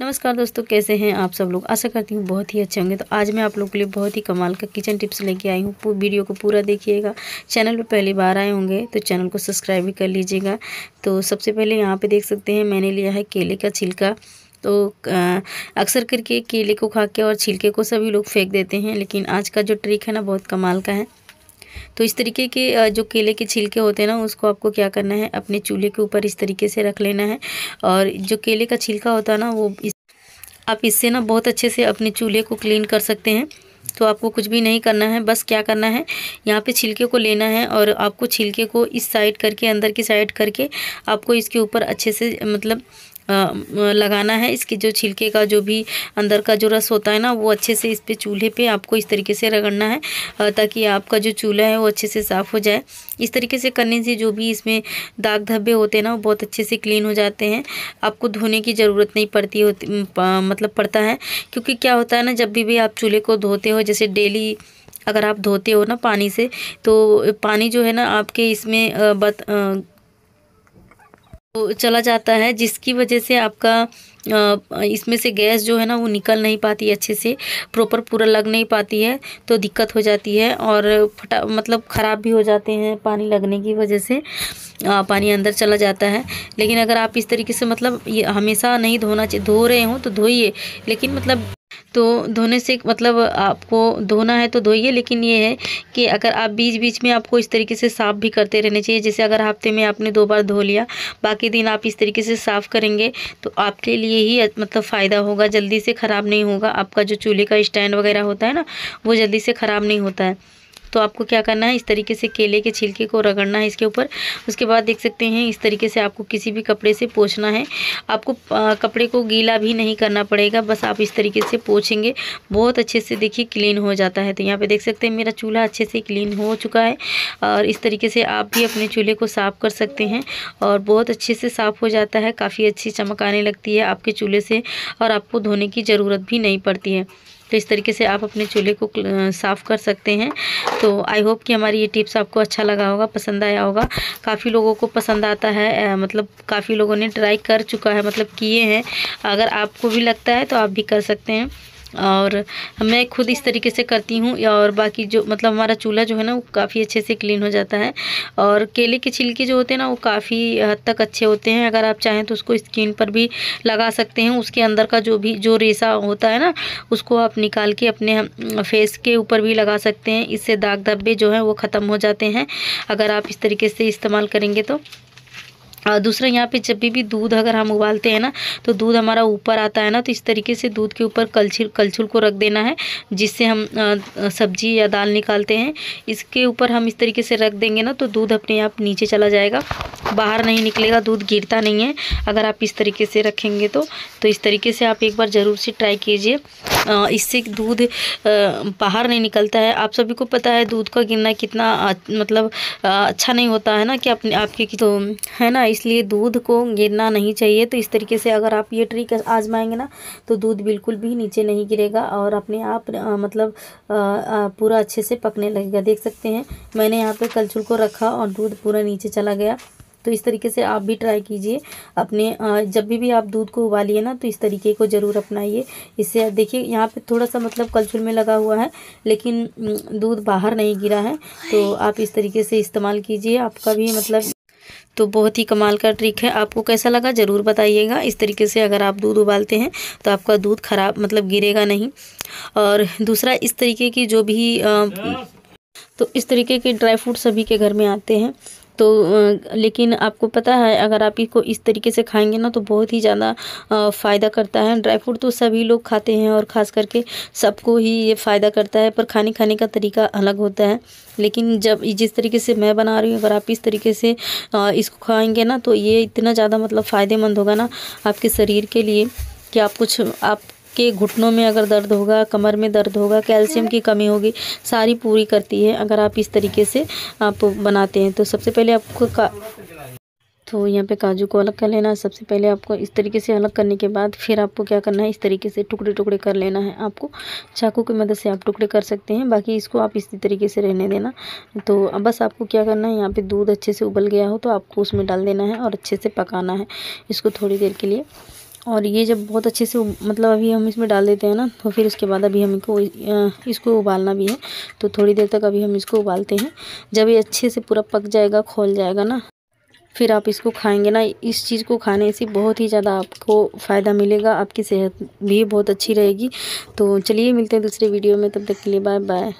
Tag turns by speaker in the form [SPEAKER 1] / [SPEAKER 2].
[SPEAKER 1] नमस्कार दोस्तों कैसे हैं आप सब लोग आशा करती हूँ बहुत ही अच्छे होंगे तो आज मैं आप लोगों के लिए बहुत ही कमाल का किचन टिप्स लेके आई हूँ वीडियो को पूरा देखिएगा चैनल पर पहली बार आए होंगे तो चैनल को सब्सक्राइब भी कर लीजिएगा तो सबसे पहले यहाँ पे देख सकते हैं मैंने लिया है केले का छिलका तो अक्सर करके केले को खा के और छिलके को सभी लोग फेंक देते हैं लेकिन आज का जो ट्रिक है ना बहुत कमाल का है तो इस तरीके के जो केले के छिलके होते हैं ना उसको आपको क्या करना है अपने चूल्हे के ऊपर इस तरीके से रख लेना है और जो केले का छिलका होता है ना वो इस आप इससे ना बहुत अच्छे से अपने चूल्हे को क्लीन कर सकते हैं तो आपको कुछ भी नहीं करना है बस क्या करना है यहाँ पे छिलके को लेना है और आपको छिलके को इस साइड करके अंदर की साइड करके आपको इसके ऊपर अच्छे से मतलब लगाना है इसके जो छिलके का जो भी अंदर का जो रस होता है ना वो अच्छे से इस पर चूल्हे पे आपको इस तरीके से रगड़ना है ताकि आपका जो चूल्हा है वो अच्छे से साफ़ हो जाए इस तरीके से करने से जो भी इसमें दाग धब्बे होते हैं ना वो बहुत अच्छे से क्लीन हो जाते हैं आपको धोने की ज़रूरत नहीं पड़ती होती मतलब पड़ता है क्योंकि क्या होता है ना जब भी भी आप चूल्हे को धोते हो जैसे डेली अगर आप धोते हो ना पानी से तो पानी जो है ना आपके इसमें बत चला जाता है जिसकी वजह से आपका इसमें से गैस जो है ना वो निकल नहीं पाती अच्छे से प्रॉपर पूरा लग नहीं पाती है तो दिक्कत हो जाती है और फटा मतलब ख़राब भी हो जाते हैं पानी लगने की वजह से आ, पानी अंदर चला जाता है लेकिन अगर आप इस तरीके से मतलब ये हमेशा नहीं धोना चाहिए धो रहे हों तो धोइए लेकिन मतलब तो धोने से मतलब आपको धोना है तो धोइए लेकिन ये है कि अगर आप बीच बीच में आपको इस तरीके से साफ़ भी करते रहने चाहिए जैसे अगर हफ्ते में आपने दो बार धो लिया बाकी दिन आप इस तरीके से साफ़ करेंगे तो आपके लिए ही मतलब फ़ायदा होगा जल्दी से ख़राब नहीं होगा आपका जो चूल्हे का स्टैंड वगैरह होता है ना वो जल्दी से ख़राब नहीं होता है तो आपको क्या करना है इस तरीके से केले के छिलके को रगड़ना है इसके ऊपर उसके बाद देख सकते हैं इस तरीके से आपको किसी भी कपड़े से पोछना है आपको कपड़े को गीला भी नहीं करना पड़ेगा बस आप इस तरीके से पोछेंगे बहुत अच्छे से देखिए क्लीन हो जाता है तो यहाँ पर देख सकते हैं मेरा चूल्हा अच्छे से क्लीन हो चुका है और इस तरीके से आप भी अपने चूल्हे को साफ़ कर सकते हैं और बहुत अच्छे से साफ़ हो जाता है काफ़ी अच्छी चमक आने लगती है आपके चूल्हे से और आपको धोने की ज़रूरत भी नहीं पड़ती है तो इस तरीके से आप अपने चूल्हे को साफ़ कर सकते हैं तो आई होप कि हमारी ये टिप्स आपको अच्छा लगा होगा पसंद आया होगा काफ़ी लोगों को पसंद आता है मतलब काफ़ी लोगों ने ट्राई कर चुका है मतलब किए हैं अगर आपको भी लगता है तो आप भी कर सकते हैं और मैं खुद इस तरीके से करती हूँ और बाकी जो मतलब हमारा चूल्हा जो है ना वो काफ़ी अच्छे से क्लीन हो जाता है और केले के छिलके जो होते हैं ना वो काफ़ी हद तक अच्छे होते हैं अगर आप चाहें तो उसको स्किन पर भी लगा सकते हैं उसके अंदर का जो भी जो रेसा होता है ना उसको आप निकाल के अपने फेस के ऊपर भी लगा सकते हैं इससे दाग धब्बे जो हैं वो ख़त्म हो जाते हैं अगर आप इस तरीके से इस्तेमाल करेंगे तो और दूसरा यहाँ पे जब भी भी दूध अगर हम उबालते हैं ना तो दूध हमारा ऊपर आता है ना तो इस तरीके से दूध के ऊपर कलछुल कलछुल को रख देना है जिससे हम सब्जी या दाल निकालते हैं इसके ऊपर हम इस तरीके से रख देंगे ना तो दूध अपने आप नीचे चला जाएगा बाहर नहीं निकलेगा दूध गिरता नहीं है अगर आप इस तरीके से रखेंगे तो तो इस तरीके से आप एक बार ज़रूर से ट्राई कीजिए इससे दूध बाहर नहीं निकलता है आप सभी को पता है दूध का गिरना कितना मतलब अच्छा नहीं होता है ना कि अपने आपके तो है ना इसलिए दूध को गिरना नहीं चाहिए तो इस तरीके से अगर आप ये ट्रिक आजमाएंगे ना तो दूध बिल्कुल भी नीचे नहीं गिरेगा और अपने आप मतलब पूरा अच्छे से पकने लगेगा देख सकते हैं मैंने यहाँ पर कलछुल को रखा और दूध पूरा नीचे चला गया तो इस तरीके से आप भी ट्राई कीजिए अपने जब भी भी आप दूध को उबालिए ना तो इस तरीके को ज़रूर अपनाइए इससे देखिए यहाँ पे थोड़ा सा मतलब कलछुल में लगा हुआ है लेकिन दूध बाहर नहीं गिरा है तो आप इस तरीके से इस्तेमाल कीजिए आपका भी मतलब तो बहुत ही कमाल का ट्रिक है आपको कैसा लगा ज़रूर बताइएगा इस तरीके से अगर आप दूध उबालते हैं तो आपका दूध खराब मतलब गिरेगा नहीं और दूसरा इस तरीके की जो भी आ, तो इस तरीके के ड्राई फ्रूट सभी के घर में आते हैं तो लेकिन आपको पता है अगर आप इसको इस तरीके से खाएंगे ना तो बहुत ही ज़्यादा फ़ायदा करता है ड्राई फ्रूट तो सभी लोग खाते हैं और ख़ास करके सबको ही ये फ़ायदा करता है पर खाने खाने का तरीका अलग होता है लेकिन जब जिस तरीके से मैं बना रही हूँ अगर आप इस तरीके से इसको खाएँगे ना तो ये इतना ज़्यादा मतलब फ़ायदेमंद होगा ना आपके शरीर के लिए कि आप कुछ आप आपके घुटनों में अगर दर्द होगा कमर में दर्द होगा कैल्शियम की कमी होगी सारी पूरी करती है अगर आप इस तरीके से आप बनाते हैं तो सबसे पहले आपको का तो यहाँ पे काजू को अलग कर लेना है सबसे पहले आपको इस तरीके से अलग करने के बाद फिर आपको क्या करना है इस तरीके से टुकड़े टुकड़े कर लेना है आपको चाकू की मदद से आप टुकड़े कर सकते हैं बाकी इसको आप इसी तरीके से रहने देना तो बस आपको क्या करना है यहाँ पे दूध अच्छे से उबल गया हो तो आपको उसमें डाल देना है और अच्छे से पकाना है इसको थोड़ी देर के लिए और ये जब बहुत अच्छे से मतलब अभी हम इसमें डाल देते हैं ना तो फिर उसके बाद अभी हमको इसको उबालना भी है तो थोड़ी देर तक अभी हम इसको उबालते हैं जब ये अच्छे से पूरा पक जाएगा खोल जाएगा ना फिर आप इसको खाएंगे ना इस चीज़ को खाने से बहुत ही ज़्यादा आपको फ़ायदा मिलेगा आपकी सेहत भी बहुत अच्छी रहेगी तो चलिए मिलते हैं दूसरे वीडियो में तब तक के लिए बाय बाय